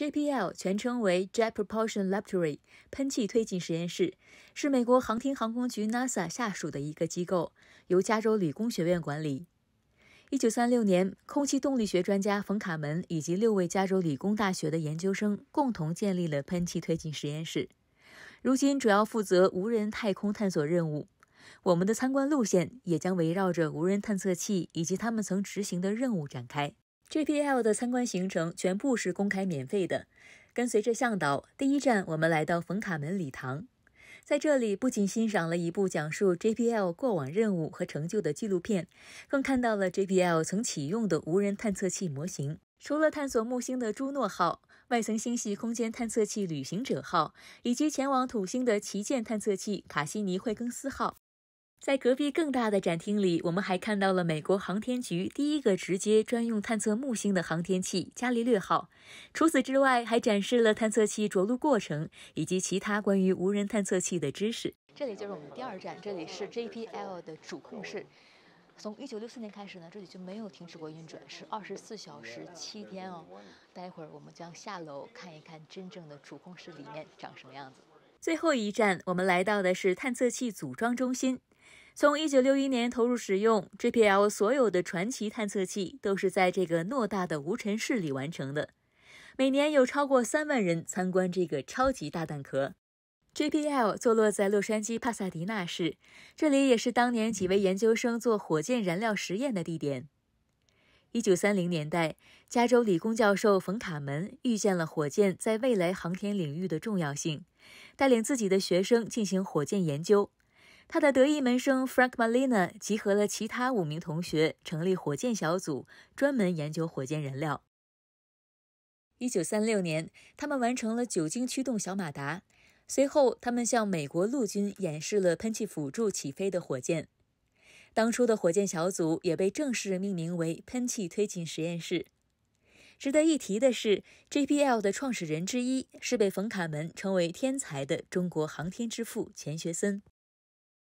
JPL 全称为 Jet Propulsion Laboratory，喷气推进实验室，是美国航天航空局 NASA 下属的一个机构，由加州理工学院管理。一九三六年，空气动力学专家冯·卡门以及六位加州理工大学的研究生共同建立了喷气推进实验室。如今主要负责无人太空探索任务。我们的参观路线也将围绕着无人探测器以及他们曾执行的任务展开。JPL 的参观行程全部是公开免费的。跟随着向导，第一站我们来到冯卡门礼堂，在这里不仅欣赏了一部讲述 JPL 过往任务和成就的纪录片，更看到了 JPL 曾启用的无人探测器模型。除了探索木星的朱诺号、外层星系空间探测器旅行者号，以及前往土星的旗舰探测器卡西尼惠更斯号。在隔壁更大的展厅里，我们还看到了美国航天局第一个直接专用探测木星的航天器——伽利略号。除此之外，还展示了探测器着陆过程以及其他关于无人探测器的知识。这里就是我们第二站，这里是 JPL 的主控室。从1964年开始呢，这里就没有停止过运转，是24小时、七天哦。待会儿我们将下楼看一看真正的主控室里面长什么样子。最后一站，我们来到的是探测器组装中心。从一九六一年投入使用，JPL 所有的传奇探测器都是在这个偌大的无尘室里完成的。每年有超过三万人参观这个超级大蛋壳。JPL 坐落在洛杉矶帕萨迪纳市，这里也是当年几位研究生做火箭燃料实验的地点。一九三零年代，加州理工教授冯·卡门预见了火箭在未来航天领域的重要性，带领自己的学生进行火箭研究。他的得意门生 Frank Malina 集合了其他五名同学，成立火箭小组，专门研究火箭燃料。一九三六年，他们完成了酒精驱动小马达。随后，他们向美国陆军演示了喷气辅助起飞的火箭。当初的火箭小组也被正式命名为喷气推进实验室。值得一提的是，JPL 的创始人之一是被冯·卡门称为天才的中国航天之父钱学森。